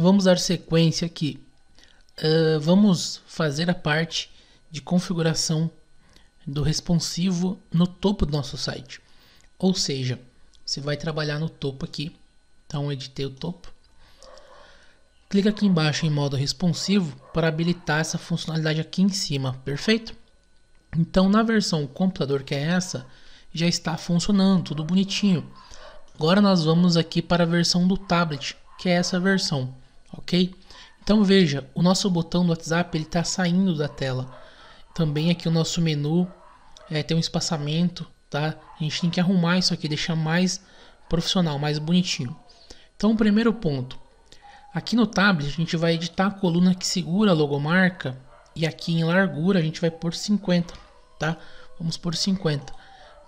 Vamos dar sequência aqui. Uh, vamos fazer a parte de configuração do responsivo no topo do nosso site. Ou seja, você vai trabalhar no topo aqui. Então, editei o topo. Clica aqui embaixo em modo responsivo para habilitar essa funcionalidade aqui em cima, perfeito? Então, na versão computador que é essa, já está funcionando, tudo bonitinho. Agora nós vamos aqui para a versão do tablet, que é essa versão ok? Então veja, o nosso botão do WhatsApp ele está saindo da tela. Também aqui o nosso menu é, tem um espaçamento, tá? A gente tem que arrumar isso aqui, deixar mais profissional, mais bonitinho. Então o primeiro ponto, aqui no tablet a gente vai editar a coluna que segura a logomarca e aqui em largura a gente vai por 50, tá? Vamos por 50.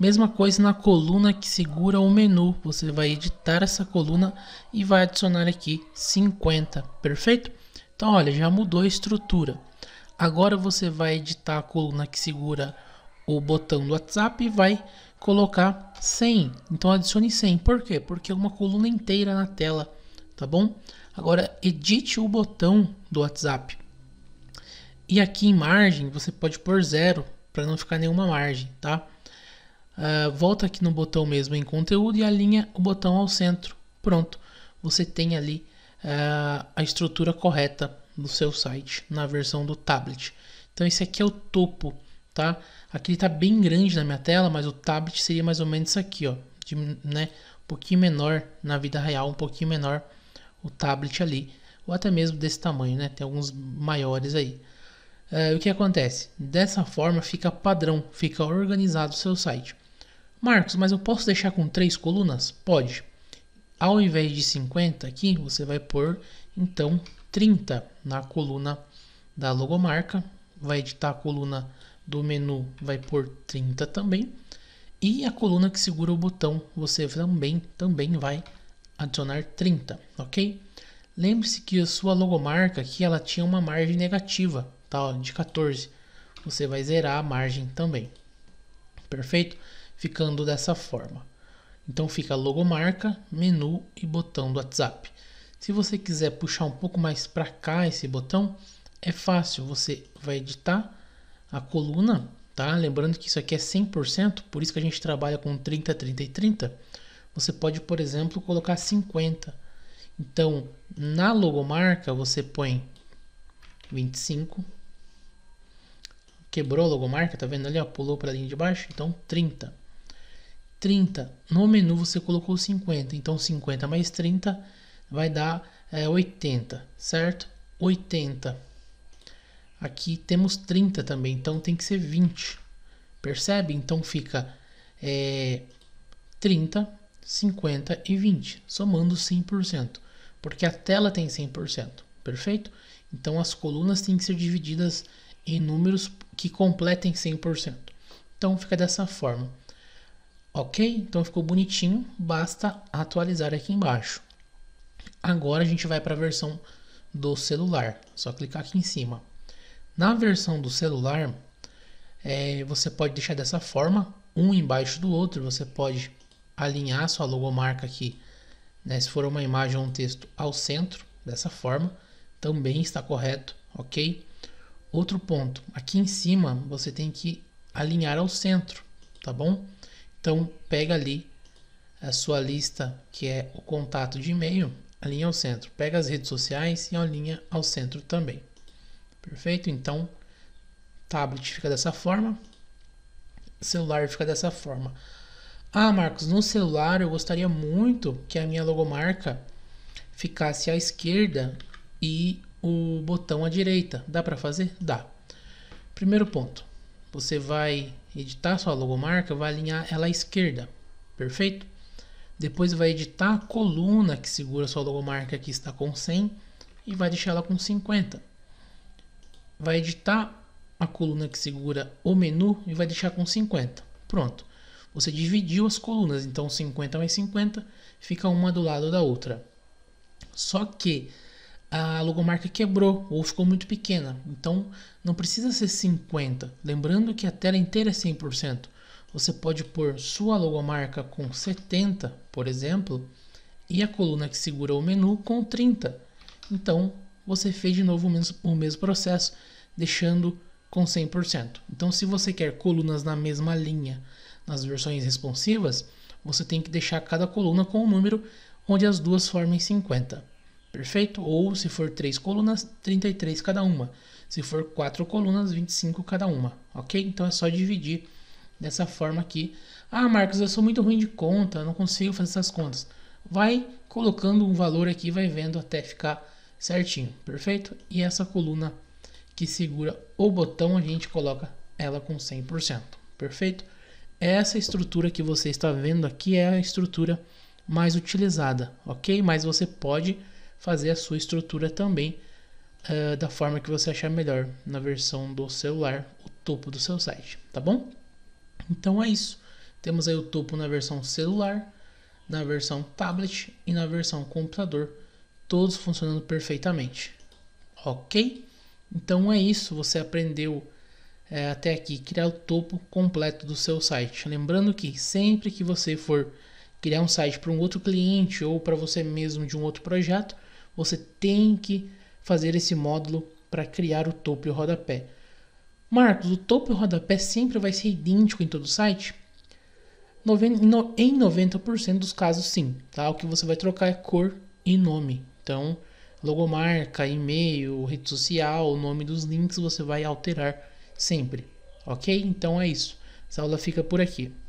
Mesma coisa na coluna que segura o menu. Você vai editar essa coluna e vai adicionar aqui 50, perfeito? Então, olha, já mudou a estrutura. Agora você vai editar a coluna que segura o botão do WhatsApp e vai colocar 100. Então, adicione 100. Por quê? Porque é uma coluna inteira na tela, tá bom? Agora, edite o botão do WhatsApp. E aqui em margem, você pode pôr zero para não ficar nenhuma margem, tá? uh, volta aqui no botão mesmo em conteúdo e alinha o botão ao centro. Pronto, você tem ali uh, a estrutura correta do seu site na versão do tablet. Então esse aqui é o topo, tá? Aqui está bem grande na minha tela, mas o tablet seria mais ou menos isso aqui, ó, de, né? Um pouquinho menor na vida real, um pouquinho menor o tablet ali, ou até mesmo desse tamanho, né? Tem alguns maiores aí. Uh, o que acontece? Dessa forma fica padrão, fica organizado o seu site. Marcos, mas eu posso deixar com três colunas? Pode. Ao invés de 50 aqui, você vai pôr então 30 na coluna da logomarca. Vai editar a coluna do menu, vai pôr 30 também. E a coluna que segura o botão, você também, também vai adicionar 30, ok? Lembre-se que a sua logomarca aqui ela tinha uma margem negativa, tá? de 14. Você vai zerar a margem também. Perfeito? ficando dessa forma. Então fica logomarca, menu e botão do WhatsApp. Se você quiser puxar um pouco mais para cá esse botão, é fácil, você vai editar a coluna, tá? Lembrando que isso aqui é 100%, por isso que a gente trabalha com 30, 30 e 30. Você pode, por exemplo, colocar 50. Então, na logomarca você põe 25. Quebrou a logomarca, tá vendo ali, ó, pulou para a linha de baixo, então 30. 30. No menu você colocou 50, então 50 mais 30 vai dar é, 80, certo? 80. Aqui temos 30 também, então tem que ser 20. Percebe? Então fica é, 30, 50 e 20, somando 100%, porque a tela tem 100%, perfeito? Então as colunas têm que ser divididas em números que completem 100%. Então fica dessa forma. Ok? Então ficou bonitinho, basta atualizar aqui embaixo. Agora a gente vai para a versão do celular, só clicar aqui em cima. Na versão do celular, é, você pode deixar dessa forma, um embaixo do outro, você pode alinhar sua logomarca aqui, né, se for uma imagem ou um texto, ao centro, dessa forma, também está correto, ok? Outro ponto, aqui em cima você tem que alinhar ao centro, tá bom? Então, pega ali a sua lista, que é o contato de e-mail, alinha ao centro. Pega as redes sociais e alinha ao centro também. Perfeito? Então, tablet fica dessa forma, celular fica dessa forma. Ah, Marcos, no celular eu gostaria muito que a minha logomarca ficasse à esquerda e o botão à direita. Dá para fazer? Dá. Primeiro ponto. Você vai editar sua logomarca, vai alinhar ela à esquerda, perfeito? Depois vai editar a coluna que segura sua logomarca que está com 100 e vai deixar ela com 50. Vai editar a coluna que segura o menu e vai deixar com 50. Pronto. Você dividiu as colunas, então 50 mais 50 fica uma do lado da outra. Só que a logomarca quebrou ou ficou muito pequena. Então não precisa ser 50. Lembrando que a tela inteira é 100%. Você pode pôr sua logomarca com 70, por exemplo, e a coluna que segura o menu com 30. Então você fez de novo o mesmo, processo, deixando com 100%. Então se você quer colunas na mesma linha nas versões responsivas, você tem que deixar cada coluna com um número onde as duas formem 50 perfeito? Ou se for três colunas, 33 cada uma. Se for quatro colunas, 25 cada uma, ok? Então é só dividir dessa forma aqui. Ah, Marcos, eu sou muito ruim de conta, não consigo fazer essas contas. Vai colocando um valor aqui, vai vendo até ficar certinho, perfeito? E essa coluna que segura o botão, a gente coloca ela com 100%, perfeito? Essa estrutura que você está vendo aqui é a estrutura mais utilizada, ok? Mas você pode fazer a sua estrutura também uh, da forma que você achar melhor na versão do celular, o topo do seu site, tá bom? Então é isso. Temos aí o topo na versão celular, na versão tablet e na versão computador, todos funcionando perfeitamente. Ok? Então é isso. Você aprendeu é, até aqui criar o topo completo do seu site. Lembrando que sempre que você for criar um site para um outro cliente ou para você mesmo de um outro projeto, você tem que fazer esse módulo para criar o topo e o rodapé. Marcos, o topo e o rodapé sempre vai ser idêntico em todo o site? Em 90% dos casos, sim. Tá? O que você vai trocar é cor e nome. Então, logomarca, e-mail, rede social, o nome dos links você vai alterar sempre. Ok? Então é isso. Essa aula fica por aqui.